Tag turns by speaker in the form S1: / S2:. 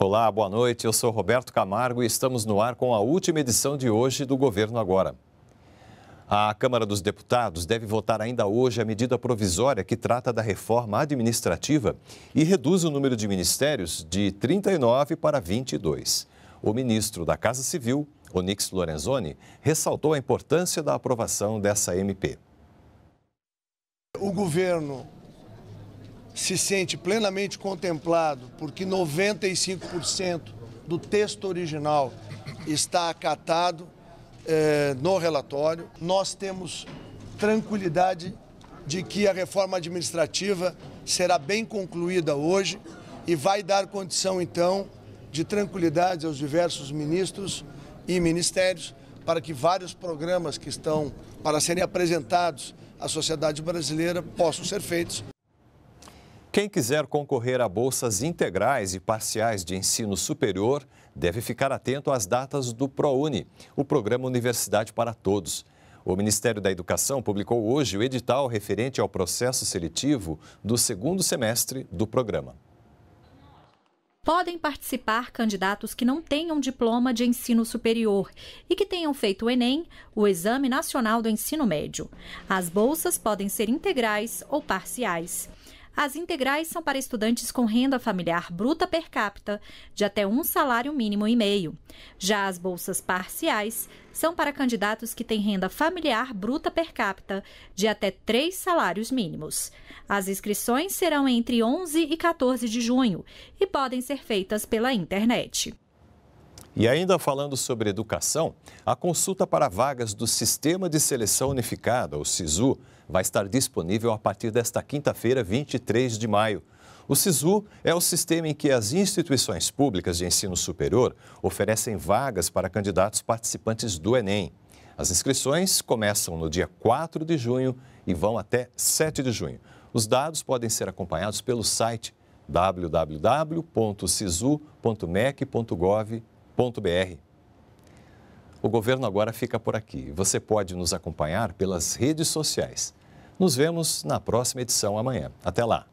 S1: Olá, boa noite. Eu sou Roberto Camargo e estamos no ar com a última edição de hoje do Governo Agora. A Câmara dos Deputados deve votar ainda hoje a medida provisória que trata da reforma administrativa e reduz o número de ministérios de 39 para 22. O ministro da Casa Civil, Onix Lorenzoni, ressaltou a importância da aprovação dessa MP.
S2: O governo se sente plenamente contemplado, porque 95% do texto original está acatado eh, no relatório. Nós temos tranquilidade de que a reforma administrativa será bem concluída hoje e vai dar condição, então, de tranquilidade aos diversos ministros e ministérios para que vários programas que estão para serem apresentados à sociedade brasileira possam ser feitos.
S1: Quem quiser concorrer a bolsas integrais e parciais de ensino superior deve ficar atento às datas do ProUni, o programa Universidade para Todos. O Ministério da Educação publicou hoje o edital referente ao processo seletivo do segundo semestre do programa.
S3: Podem participar candidatos que não tenham diploma de ensino superior e que tenham feito o Enem, o Exame Nacional do Ensino Médio. As bolsas podem ser integrais ou parciais. As integrais são para estudantes com renda familiar bruta per capita de até um salário mínimo e meio. Já as bolsas parciais são para candidatos que têm renda familiar bruta per capita de até três salários mínimos. As inscrições serão entre 11 e 14 de junho e podem ser feitas pela internet.
S1: E ainda falando sobre educação, a consulta para vagas do Sistema de Seleção Unificada, o SISU, vai estar disponível a partir desta quinta-feira, 23 de maio. O SISU é o sistema em que as instituições públicas de ensino superior oferecem vagas para candidatos participantes do Enem. As inscrições começam no dia 4 de junho e vão até 7 de junho. Os dados podem ser acompanhados pelo site www.sisu.mec.gov.br br. O governo agora fica por aqui. Você pode nos acompanhar pelas redes sociais. Nos vemos na próxima edição amanhã. Até lá!